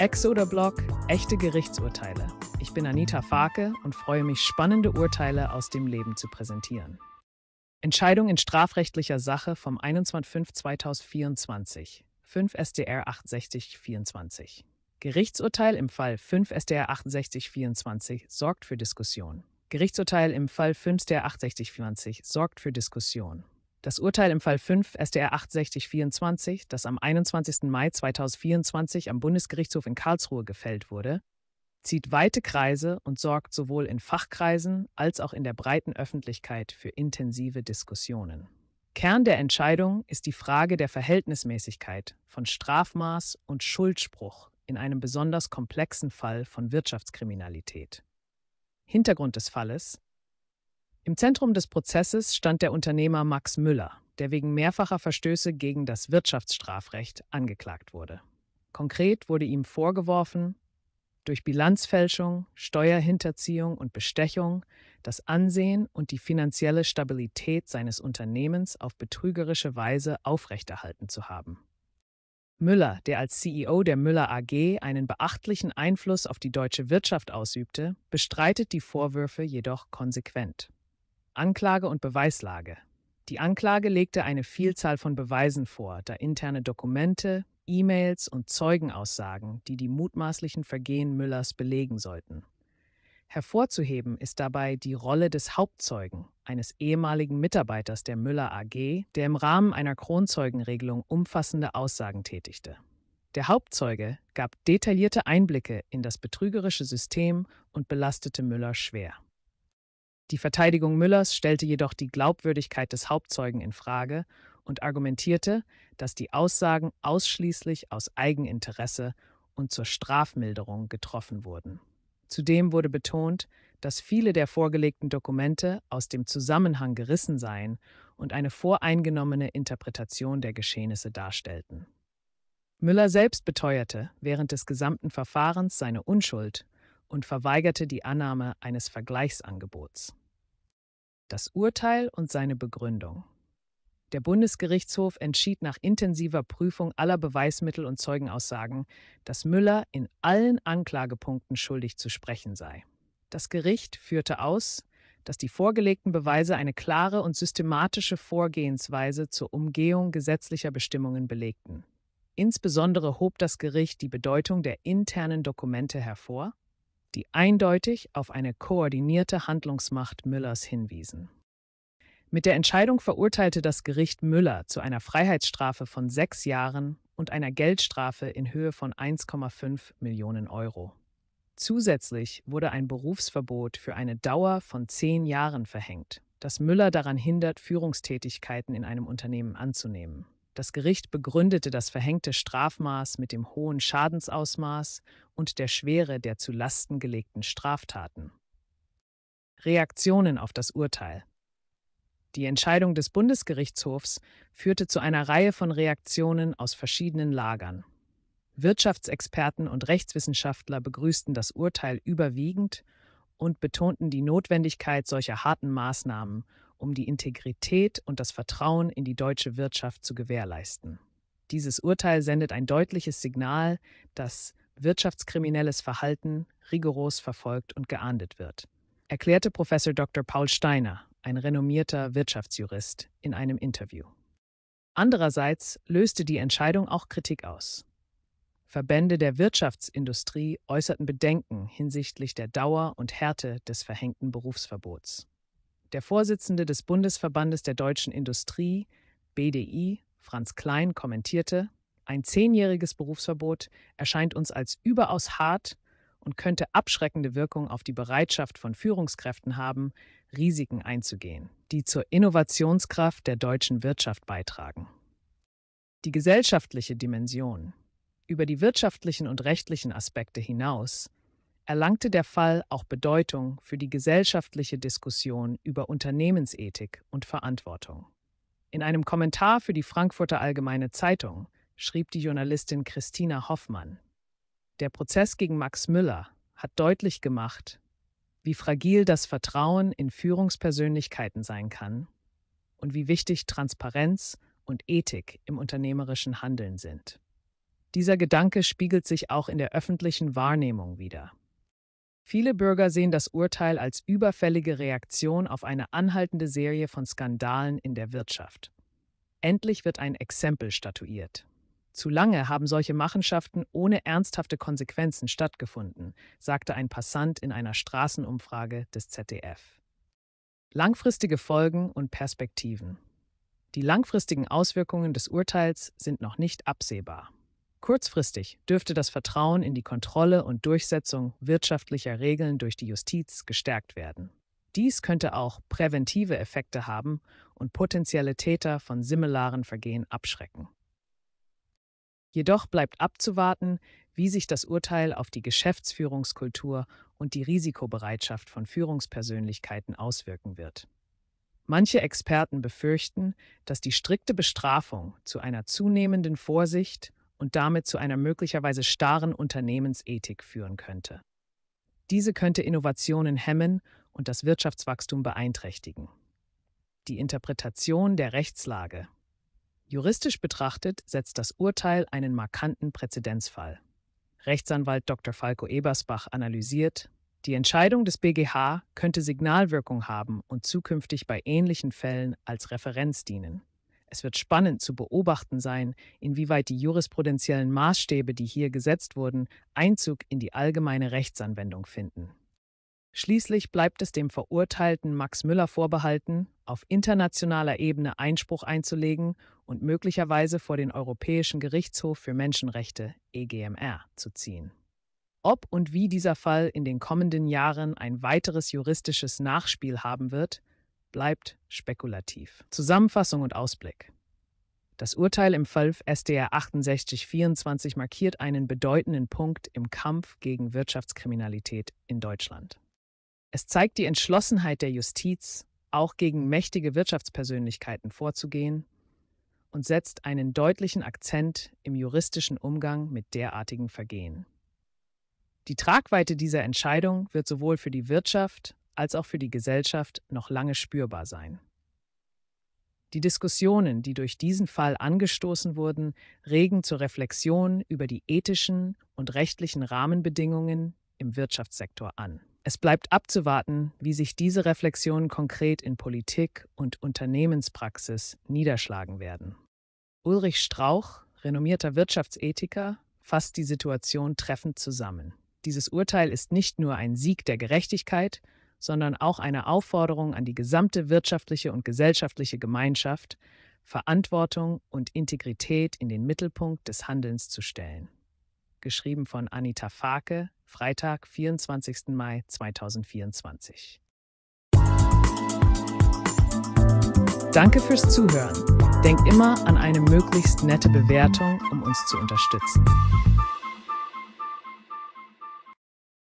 Exoder Blog, echte Gerichtsurteile. Ich bin Anita Farke und freue mich, spannende Urteile aus dem Leben zu präsentieren. Entscheidung in strafrechtlicher Sache vom 21.05.2024, 5 SDR 6824. Gerichtsurteil im Fall 5 SDR 6824 sorgt für Diskussion. Gerichtsurteil im Fall 5 SDR 6824 sorgt für Diskussion. Das Urteil im Fall 5 SDR 6824, das am 21. Mai 2024 am Bundesgerichtshof in Karlsruhe gefällt wurde, zieht weite Kreise und sorgt sowohl in Fachkreisen als auch in der breiten Öffentlichkeit für intensive Diskussionen. Kern der Entscheidung ist die Frage der Verhältnismäßigkeit von Strafmaß und Schuldspruch in einem besonders komplexen Fall von Wirtschaftskriminalität. Hintergrund des Falles im Zentrum des Prozesses stand der Unternehmer Max Müller, der wegen mehrfacher Verstöße gegen das Wirtschaftsstrafrecht angeklagt wurde. Konkret wurde ihm vorgeworfen, durch Bilanzfälschung, Steuerhinterziehung und Bestechung das Ansehen und die finanzielle Stabilität seines Unternehmens auf betrügerische Weise aufrechterhalten zu haben. Müller, der als CEO der Müller AG einen beachtlichen Einfluss auf die deutsche Wirtschaft ausübte, bestreitet die Vorwürfe jedoch konsequent. Anklage und Beweislage. Die Anklage legte eine Vielzahl von Beweisen vor, da interne Dokumente, E-Mails und Zeugenaussagen, die die mutmaßlichen Vergehen Müllers belegen sollten. Hervorzuheben ist dabei die Rolle des Hauptzeugen, eines ehemaligen Mitarbeiters der Müller AG, der im Rahmen einer Kronzeugenregelung umfassende Aussagen tätigte. Der Hauptzeuge gab detaillierte Einblicke in das betrügerische System und belastete Müller schwer. Die Verteidigung Müllers stellte jedoch die Glaubwürdigkeit des Hauptzeugen in Frage und argumentierte, dass die Aussagen ausschließlich aus Eigeninteresse und zur Strafmilderung getroffen wurden. Zudem wurde betont, dass viele der vorgelegten Dokumente aus dem Zusammenhang gerissen seien und eine voreingenommene Interpretation der Geschehnisse darstellten. Müller selbst beteuerte während des gesamten Verfahrens seine Unschuld und verweigerte die Annahme eines Vergleichsangebots. Das Urteil und seine Begründung. Der Bundesgerichtshof entschied nach intensiver Prüfung aller Beweismittel und Zeugenaussagen, dass Müller in allen Anklagepunkten schuldig zu sprechen sei. Das Gericht führte aus, dass die vorgelegten Beweise eine klare und systematische Vorgehensweise zur Umgehung gesetzlicher Bestimmungen belegten. Insbesondere hob das Gericht die Bedeutung der internen Dokumente hervor, die eindeutig auf eine koordinierte Handlungsmacht Müllers hinwiesen. Mit der Entscheidung verurteilte das Gericht Müller zu einer Freiheitsstrafe von sechs Jahren und einer Geldstrafe in Höhe von 1,5 Millionen Euro. Zusätzlich wurde ein Berufsverbot für eine Dauer von zehn Jahren verhängt, das Müller daran hindert, Führungstätigkeiten in einem Unternehmen anzunehmen. Das Gericht begründete das verhängte Strafmaß mit dem hohen Schadensausmaß und der Schwere der zu Lasten gelegten Straftaten. Reaktionen auf das Urteil. Die Entscheidung des Bundesgerichtshofs führte zu einer Reihe von Reaktionen aus verschiedenen Lagern. Wirtschaftsexperten und Rechtswissenschaftler begrüßten das Urteil überwiegend und betonten die Notwendigkeit solcher harten Maßnahmen um die Integrität und das Vertrauen in die deutsche Wirtschaft zu gewährleisten. Dieses Urteil sendet ein deutliches Signal, dass wirtschaftskriminelles Verhalten rigoros verfolgt und geahndet wird, erklärte Professor Dr. Paul Steiner, ein renommierter Wirtschaftsjurist, in einem Interview. Andererseits löste die Entscheidung auch Kritik aus. Verbände der Wirtschaftsindustrie äußerten Bedenken hinsichtlich der Dauer und Härte des verhängten Berufsverbots. Der Vorsitzende des Bundesverbandes der deutschen Industrie, BDI, Franz Klein, kommentierte, ein zehnjähriges Berufsverbot erscheint uns als überaus hart und könnte abschreckende Wirkung auf die Bereitschaft von Führungskräften haben, Risiken einzugehen, die zur Innovationskraft der deutschen Wirtschaft beitragen. Die gesellschaftliche Dimension. Über die wirtschaftlichen und rechtlichen Aspekte hinaus erlangte der Fall auch Bedeutung für die gesellschaftliche Diskussion über Unternehmensethik und Verantwortung. In einem Kommentar für die Frankfurter Allgemeine Zeitung schrieb die Journalistin Christina Hoffmann, der Prozess gegen Max Müller hat deutlich gemacht, wie fragil das Vertrauen in Führungspersönlichkeiten sein kann und wie wichtig Transparenz und Ethik im unternehmerischen Handeln sind. Dieser Gedanke spiegelt sich auch in der öffentlichen Wahrnehmung wider. Viele Bürger sehen das Urteil als überfällige Reaktion auf eine anhaltende Serie von Skandalen in der Wirtschaft. Endlich wird ein Exempel statuiert. Zu lange haben solche Machenschaften ohne ernsthafte Konsequenzen stattgefunden, sagte ein Passant in einer Straßenumfrage des ZDF. Langfristige Folgen und Perspektiven. Die langfristigen Auswirkungen des Urteils sind noch nicht absehbar. Kurzfristig dürfte das Vertrauen in die Kontrolle und Durchsetzung wirtschaftlicher Regeln durch die Justiz gestärkt werden. Dies könnte auch präventive Effekte haben und potenzielle Täter von similaren Vergehen abschrecken. Jedoch bleibt abzuwarten, wie sich das Urteil auf die Geschäftsführungskultur und die Risikobereitschaft von Führungspersönlichkeiten auswirken wird. Manche Experten befürchten, dass die strikte Bestrafung zu einer zunehmenden Vorsicht und damit zu einer möglicherweise starren Unternehmensethik führen könnte. Diese könnte Innovationen hemmen und das Wirtschaftswachstum beeinträchtigen. Die Interpretation der Rechtslage. Juristisch betrachtet setzt das Urteil einen markanten Präzedenzfall. Rechtsanwalt Dr. Falco Ebersbach analysiert, die Entscheidung des BGH könnte Signalwirkung haben und zukünftig bei ähnlichen Fällen als Referenz dienen. Es wird spannend zu beobachten sein, inwieweit die jurisprudenziellen Maßstäbe, die hier gesetzt wurden, Einzug in die allgemeine Rechtsanwendung finden. Schließlich bleibt es dem Verurteilten Max Müller vorbehalten, auf internationaler Ebene Einspruch einzulegen und möglicherweise vor den Europäischen Gerichtshof für Menschenrechte EGMR zu ziehen. Ob und wie dieser Fall in den kommenden Jahren ein weiteres juristisches Nachspiel haben wird, bleibt spekulativ. Zusammenfassung und Ausblick. Das Urteil im Fall SDR 6824 markiert einen bedeutenden Punkt im Kampf gegen Wirtschaftskriminalität in Deutschland. Es zeigt die Entschlossenheit der Justiz, auch gegen mächtige Wirtschaftspersönlichkeiten vorzugehen und setzt einen deutlichen Akzent im juristischen Umgang mit derartigen Vergehen. Die Tragweite dieser Entscheidung wird sowohl für die Wirtschaft als auch für die Gesellschaft noch lange spürbar sein. Die Diskussionen, die durch diesen Fall angestoßen wurden, regen zur Reflexion über die ethischen und rechtlichen Rahmenbedingungen im Wirtschaftssektor an. Es bleibt abzuwarten, wie sich diese Reflexionen konkret in Politik und Unternehmenspraxis niederschlagen werden. Ulrich Strauch, renommierter Wirtschaftsethiker, fasst die Situation treffend zusammen. Dieses Urteil ist nicht nur ein Sieg der Gerechtigkeit, sondern auch eine Aufforderung an die gesamte wirtschaftliche und gesellschaftliche Gemeinschaft, Verantwortung und Integrität in den Mittelpunkt des Handelns zu stellen. Geschrieben von Anita Fake, Freitag, 24. Mai 2024. Danke fürs Zuhören. Denkt immer an eine möglichst nette Bewertung, um uns zu unterstützen.